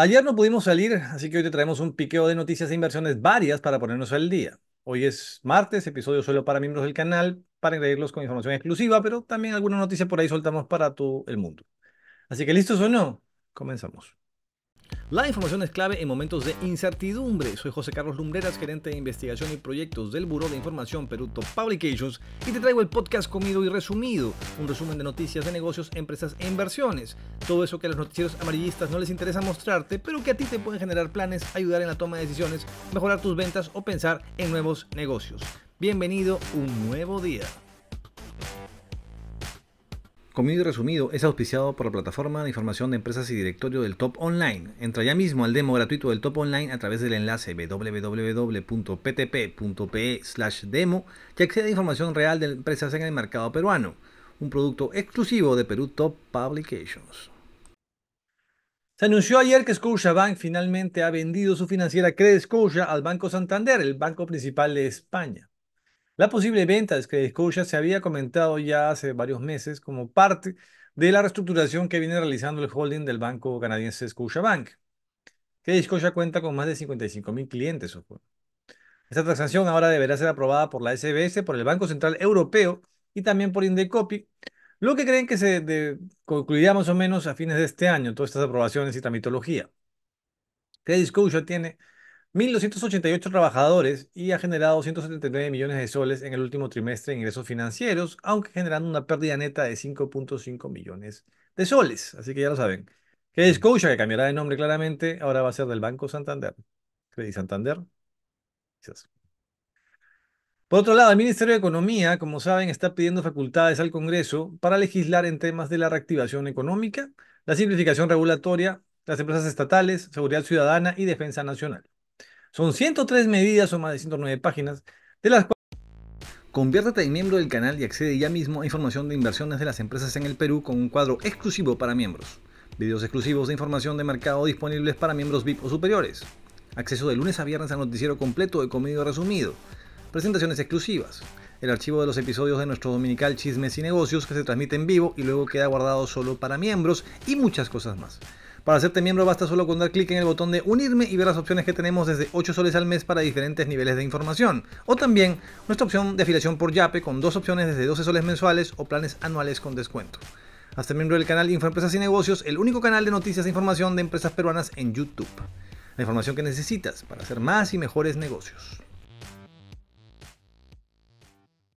Ayer no pudimos salir, así que hoy te traemos un piqueo de noticias e inversiones varias para ponernos al día. Hoy es martes, episodio solo para miembros del canal, para engreírlos con información exclusiva, pero también alguna noticia por ahí soltamos para todo el mundo. Así que listos o no, comenzamos. La información es clave en momentos de incertidumbre. Soy José Carlos Lumbreras, gerente de investigación y proyectos del Buró de Información Peruto Publications, y te traigo el podcast comido y resumido, un resumen de noticias de negocios, empresas e inversiones. Todo eso que a los noticieros amarillistas no les interesa mostrarte, pero que a ti te pueden generar planes, ayudar en la toma de decisiones, mejorar tus ventas o pensar en nuevos negocios. Bienvenido, un nuevo día. Comido y Resumido es auspiciado por la plataforma de información de empresas y directorio del Top Online. Entra ya mismo al demo gratuito del Top Online a través del enlace www.ptp.pe/demo que accede a información real de empresas en el mercado peruano, un producto exclusivo de Perú Top Publications. Se anunció ayer que Bank finalmente ha vendido su financiera Credit Scotia al Banco Santander, el banco principal de España. La posible venta de Credit se había comentado ya hace varios meses como parte de la reestructuración que viene realizando el holding del banco canadiense Bank. Credit Scotia cuenta con más de 55 mil clientes. Esta transacción ahora deberá ser aprobada por la SBS, por el Banco Central Europeo y también por Indecopy. lo que creen que se concluirá más o menos a fines de este año, todas estas aprobaciones y tramitología. Credit Scotia tiene 1.288 trabajadores y ha generado 179 millones de soles en el último trimestre en ingresos financieros, aunque generando una pérdida neta de 5.5 millones de soles. Así que ya lo saben. Que es mm. que cambiará de nombre claramente, ahora va a ser del Banco Santander. Credit Santander. Por otro lado, el Ministerio de Economía, como saben, está pidiendo facultades al Congreso para legislar en temas de la reactivación económica, la simplificación regulatoria, las empresas estatales, seguridad ciudadana y defensa nacional. Son 103 medidas o más de 109 páginas, de las cuales... Conviértete en miembro del canal y accede ya mismo a información de inversiones de las empresas en el Perú con un cuadro exclusivo para miembros. Videos exclusivos de información de mercado disponibles para miembros VIP o superiores. Acceso de lunes a viernes al noticiero completo de comedio resumido. Presentaciones exclusivas. El archivo de los episodios de nuestro dominical Chismes y Negocios que se transmite en vivo y luego queda guardado solo para miembros y muchas cosas más. Para hacerte miembro basta solo con dar clic en el botón de unirme y ver las opciones que tenemos desde 8 soles al mes para diferentes niveles de información. O también nuestra opción de afiliación por Yape con dos opciones desde 12 soles mensuales o planes anuales con descuento. Hazte miembro del canal Infoempresas y Negocios, el único canal de noticias e información de empresas peruanas en YouTube. La información que necesitas para hacer más y mejores negocios.